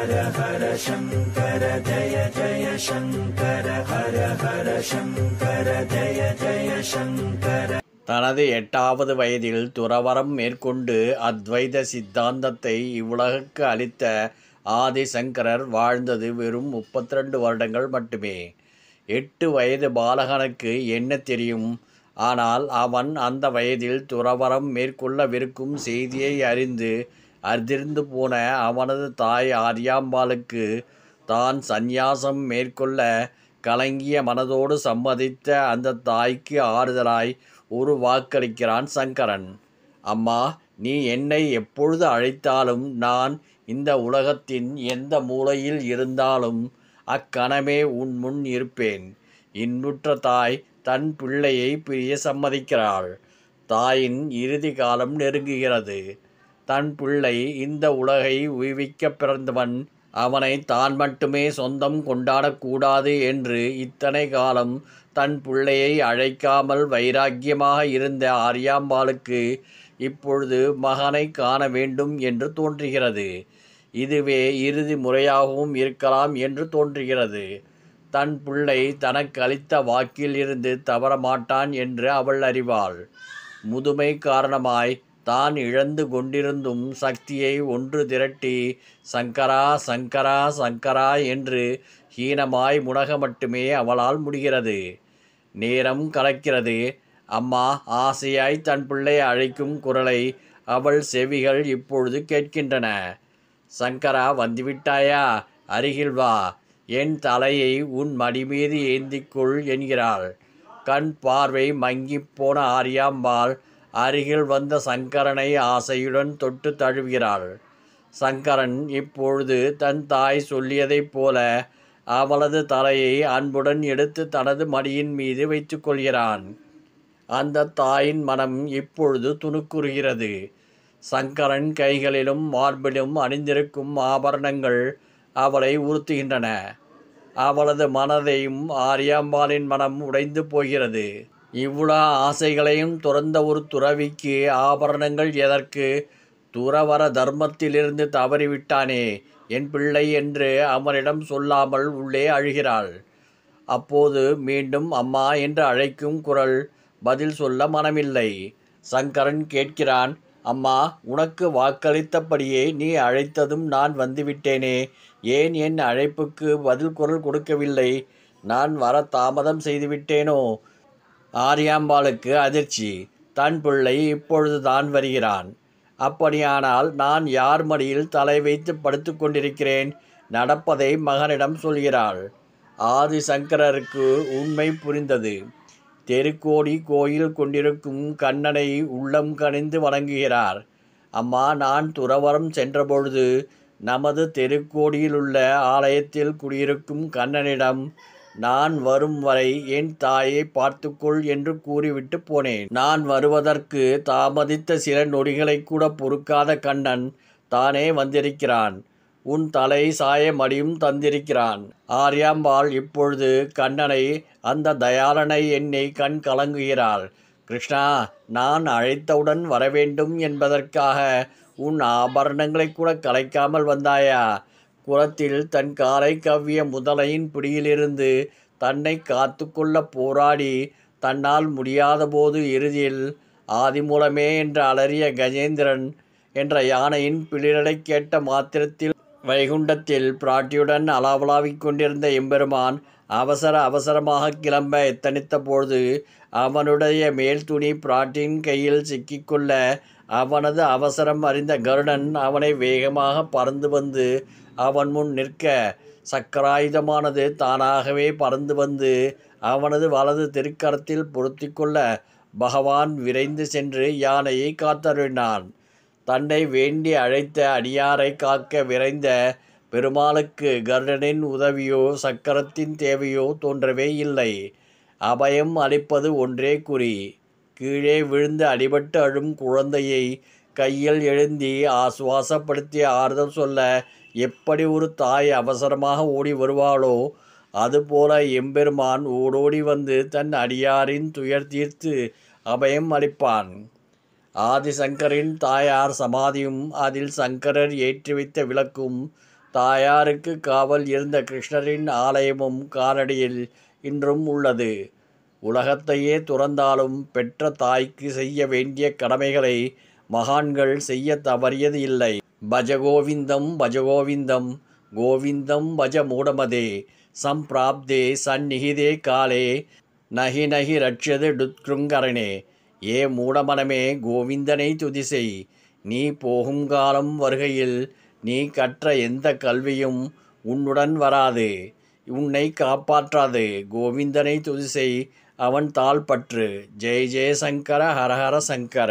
ஹர ஹர சங்கர ஜய ஜய சங்கர ஹர ஹர சங்கர ஜய ஜய சங்கர தனது எட்டாவது வயதில் துறவரம் மேற்கொண்டு அத்வைத சித்தாந்தத்தை இவ்வுலகுக்கு அளித்த ஆதிசங்கரர் வாழ்ந்தது வெறும் முப்பத்தி ரெண்டு வருடங்கள் மட்டுமே எட்டு வயது பாலகனுக்கு என்ன தெரியும் ஆனால் அவன் அந்த வயதில் துறவரம் மேற்கொள்ளவிருக்கும் செய்தியை அறிந்து அர்திர்ந்து போன அவனது தாய் ஆரியாம்பாளுக்கு தான் சந்நியாசம் மேற்கொள்ள கலங்கிய மனதோடு சம்மதித்த அந்த தாய்க்கு ஆறுதலாய் ஒரு வாக்களிக்கிறான் சங்கரன் அம்மா நீ என்னை எப்பொழுது அழைத்தாலும் நான் இந்த உலகத்தின் எந்த மூலையில் இருந்தாலும் அக்கணமே உன் முன் இருப்பேன் இன்னுற்ற தாய் தன் பிள்ளையை பிரிய சம்மதிக்கிறாள் தாயின் இறுதி காலம் நெருங்குகிறது தன் பிள்ளை இந்த உலகை உய்விக்க பிறந்தவன் அவனை தான் மட்டுமே சொந்தம் கொண்டாடக்கூடாது என்று இத்தனை காலம் தன் பிள்ளையை அழைக்காமல் வைராக்கியமாக இருந்த ஆரியாம்பாளுக்கு இப்பொழுது மகனை காண வேண்டும் என்று தோன்றுகிறது இதுவே இறுதி முறையாகவும் இருக்கலாம் என்று தோன்றுகிறது தன் பிள்ளை தனக்கு அளித்த வாக்கில் இருந்து தவற மாட்டான் என்று அவள் அறிவாள் முதுமை காரணமாய் தான் இழந்து கொண்டிருந்தும் சக்தியை ஒன்று திரட்டி சங்கரா சங்கரா சங்கரா என்று ஹீனமாய் முனக மட்டுமே அவளால் முடிகிறது நேரம் கலக்கிறது அம்மா ஆசையாய் தன் பிள்ளை அழைக்கும் குரலை அவள் செவிகள் இப்பொழுது கேட்கின்றன சங்கரா வந்துவிட்டாயா அருகில் வா என் தலையை உன் மடிமீது ஏந்திக்கொள் என்கிறாள் கண் பார்வை மங்கி போன ஆரியாம்பாள் அருகில் வந்த சங்கரனை ஆசையுடன் தொட்டு தழுவுகிறாள் சங்கரன் இப்பொழுது தன் தாய் சொல்லியதைப் போல அவளது தலையை அன்புடன் எடுத்து தனது மடியின் மீது வைத்துக்கொள்கிறான் அந்த தாயின் மனம் இப்பொழுது துணுக்குறுகிறது சங்கரன் கைகளிலும் மார்பிலும் அணிந்திருக்கும் ஆபரணங்கள் அவளை உறுத்துகின்றன அவளது மனதையும் ஆரியாம்பாளின் மனம் உடைந்து போகிறது இவ்வுலக ஆசைகளையும் துறந்த ஒரு துறவிக்கு ஆபரணங்கள் எதற்கு துறவர தர்மத்திலிருந்து தவறிவிட்டானே என் பிள்ளை என்று அவனிடம் சொல்லாமல் உள்ளே அழுகிறாள் அப்போது மீண்டும் அம்மா என்று அழைக்கும் குரல் பதில் சொல்ல மனமில்லை சங்கரன் கேட்கிறான் அம்மா உனக்கு வாக்களித்தபடியே நீ அழைத்ததும் நான் வந்துவிட்டேனே ஏன் என் அழைப்புக்கு பதில் குரல் கொடுக்கவில்லை நான் வர தாமதம் செய்துவிட்டேனோ ஆரியாம்பாளுக்கு அதிர்ச்சி தன் பிள்ளை இப்பொழுது தான் வருகிறான் அப்படியானால் நான் யார் மடியில் தலை வைத்து படுத்து கொண்டிருக்கிறேன் நடப்பதை மகனிடம் சொல்கிறாள் ஆதிசங்கரருக்கு உண்மை புரிந்தது தெருக்கோடி கோயில் கொண்டிருக்கும் கண்ணனை உள்ளம் கணிந்து வணங்குகிறார் அம்மா நான் துறவரம் சென்றபொழுது நமது தெருக்கோடியிலுள்ள ஆலயத்தில் குடியிருக்கும் கண்ணனிடம் நான் வரும் வரை என் தாயை பார்த்துக்கொள் என்று கூறிவிட்டு போனேன் நான் வருவதற்கு தாமதித்த சில நொடிகளை கூட பொறுக்காத கண்ணன் தானே வந்திருக்கிறான் உன் தலை சாயமடியும் தந்திருக்கிறான் ஆர்யாம்பாள் இப்பொழுது கண்ணனை அந்த தயாளனை என்னை கண் கலங்குகிறாள் கிருஷ்ணா நான் அழைத்தவுடன் வரவேண்டும் என்பதற்காக உன் ஆபரணங்களை கூட கலைக்காமல் வந்தாயா குளத்தில் தன் காரை கவ்விய முதலையின் பிடியிலிருந்து தன்னை காத்து கொள்ள போராடி தன்னால் முடியாதபோது இறுதியில் ஆதிமூலமே என்று அலறிய கஜேந்திரன் என்ற யானையின் பிளிரடை கேட்ட மாத்திரத்தில் வைகுண்டத்தில் பிராட்டியுடன் அலாவலாவிக் கொண்டிருந்த எம்பெருமான் அவசர அவசரமாக கிளம்ப எத்தனித்த பொழுது அவனுடைய மேல் துணி பிராட்டியின் கையில் சிக்கிக்கொள்ள அவனது அவசரம் அறிந்த கருடன் அவனை வேகமாக பறந்து வந்து அவன் முன் நிற்க சக்கராயுதமானது தானாகவே பறந்து வந்து அவனது வலது திருக்கரத்தில் பொருத்தி கொள்ள பகவான் விரைந்து சென்று யானையை காத்தருளினான் தன்னை வேண்டி அழைத்த அடியாரை காக்க விரைந்த பெருமாளுக்கு கருடனின் உதவியோ சக்கரத்தின் தேவையோ தோன்றவே இல்லை அபயம் அளிப்பது ஒன்றே குறி கீழே விழுந்து அடிபட்டு அழும் குழந்தையை கையில் எழுந்தி ஆசுவாசப்படுத்தி ஆறுதல் சொல்ல எப்படி ஒரு தாய் அவசரமாக ஓடி வருவாளோ அதுபோல எம்பெருமான் ஓடோடி வந்து தன் அடியாரின் துயர் தீர்த்து அபயம் அளிப்பான் ஆதிசங்கரின் தாயார் சமாதியும் அதில் சங்கரர் ஏற்றி வைத்த விளக்கும் தாயாருக்கு காவல் இருந்த கிருஷ்ணரின் ஆலயமும் காலடியில் இன்றும் உள்ளது உலகத்தையே துறந்தாலும் பெற்ற தாய்க்கு செய்ய வேண்டிய கடமைகளை மகான்கள் செய்ய தவறியது இல்லை பஜகோவிந்தம் பஜகோவிந்தம் கோவிந்தம் பஜ மூடமதே சம்பிராப்தே சந்நிகிதே காலே நகி நகி ரட்சது டுத்ருங்கரணே ஏ மூடமனமே கோவிந்தனை துதிசை நீ போகும் காலம் வருகையில் நீ கற்ற எந்த கல்வியும் உன்னுடன் வராது உன்னை காப்பாற்றாது கோவிந்தனை துதிசை அவன் தாழ்பற்று ஜெய் ஜெயசங்கர ஹரஹர சங்கர